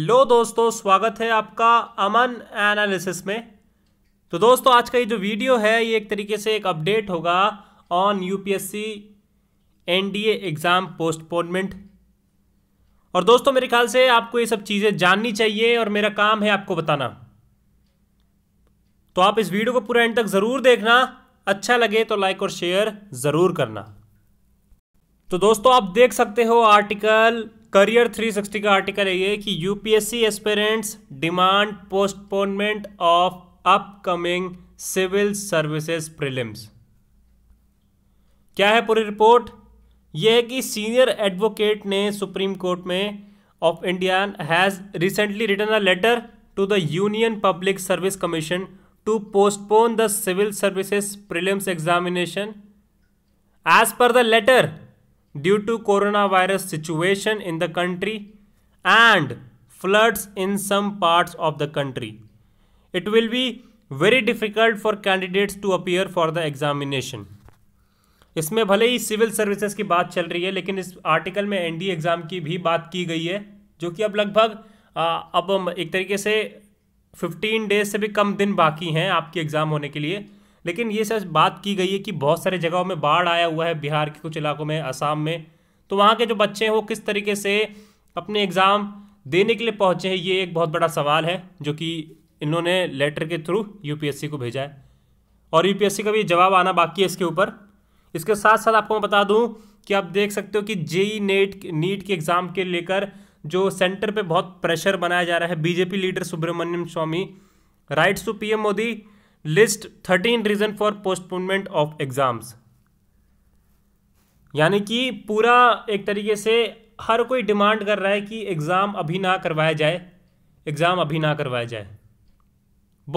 लो दोस्तों स्वागत है आपका अमन एनालिसिस में तो दोस्तों आज का ये जो वीडियो है ये एक तरीके से एक अपडेट होगा on UPSC NDA exam postponement और दोस्तों मेरे ख्याल से आपको ये सब चीज़ें जाननी चाहिए और मेरा काम है आपको बताना तो आप इस वीडियो को पूरा एंड तक ज़रूर देखना अच्छा लगे तो लाइक और शेयर ज़रूर करना तो दोस्तों आप देख सकते हो आर्टिकल करियर 360 का आर्टिकल है ये कि UPSC aspirants demand postponement of upcoming civil services prelims क्या है पूरी रिपोर्ट यह है कि सीनियर एडवोकेट ने सुप्रीम कोर्ट में of India has recently written a letter to the Union Public Service Commission to postpone the civil services prelims examination as per the letter due to coronavirus situation in the country and floods in some parts of the country it will be very difficult for candidates to appear for the examination इसमें भले ही civil services की बात चल रही है लेकिन इस article में एनडी एग्ज़ाम की भी बात की गई है जो कि अब लगभग अब एक तरीके से 15 डेज से भी कम दिन बाकी हैं आपकी एग्ज़ाम होने के लिए लेकिन ये सर बात की गई है कि बहुत सारे जगहों में बाढ़ आया हुआ है बिहार के कुछ इलाकों में असम में तो वहाँ के जो बच्चे हैं वो किस तरीके से अपने एग्ज़ाम देने के लिए पहुँचे हैं ये एक बहुत बड़ा सवाल है जो कि इन्होंने लेटर के थ्रू यूपीएससी को भेजा है और यूपीएससी का भी जवाब आना बाकी है इसके ऊपर इसके साथ साथ आपको मैं बता दूँ कि आप देख सकते हो कि जेई नेट नीट के एग्ज़ाम के लेकर जो सेंटर पे बहुत प्रेशर बनाया जा रहा है BJP leader Subramanian Swamy writes to PM Modi list thirteen reason for postponement of exams यानी कि पूरा एक तरीके से हर कोई डिमांड कर रहा है कि एग्ज़ाम अभी ना करवाया जाए एग्ज़ाम अभी ना करवाया जाए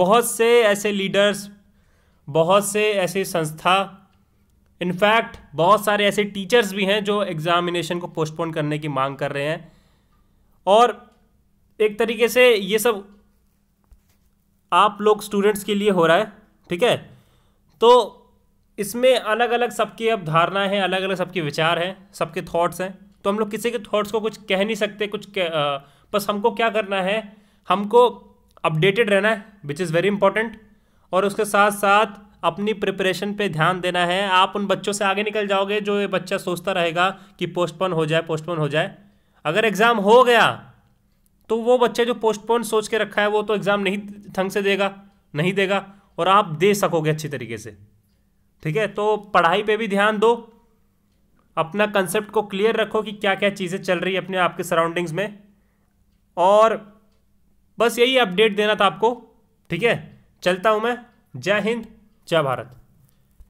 बहुत से ऐसे लीडर्स बहुत से ऐसे संस्था इनफैक्ट बहुत सारे ऐसे टीचर्स भी हैं जो एग्ज़ामिनेशन को पोस्टपोन करने की मांग कर रहे हैं और एक तरीके से ये सब आप लोग स्टूडेंट्स के लिए हो रहा है ठीक है तो इसमें अलग अलग सबकी अब धारणा हैं अलग अलग सबके विचार हैं सबके थॉट्स हैं तो हम लोग किसी के थॉट्स को कुछ कह नहीं सकते कुछ बस हमको क्या करना है हमको अपडेटेड रहना है विच इज़ वेरी इंपॉर्टेंट और उसके साथ साथ अपनी प्रिपरेशन पे ध्यान देना है आप उन बच्चों से आगे निकल जाओगे जो ये बच्चा सोचता रहेगा कि पोस्टपोन हो जाए पोस्टपोन हो जाए अगर एग्ज़ाम हो गया तो वो बच्चे जो पोस्टपोन सोच के रखा है वो तो एग्ज़ाम नहीं ढंग से देगा नहीं देगा और आप दे सकोगे अच्छी तरीके से ठीक है तो पढ़ाई पे भी ध्यान दो अपना कंसेप्ट को क्लियर रखो कि क्या क्या चीज़ें चल रही है अपने आपके सराउंडिंग्स में और बस यही अपडेट देना था आपको ठीक है चलता हूँ मैं जय हिंद जय भारत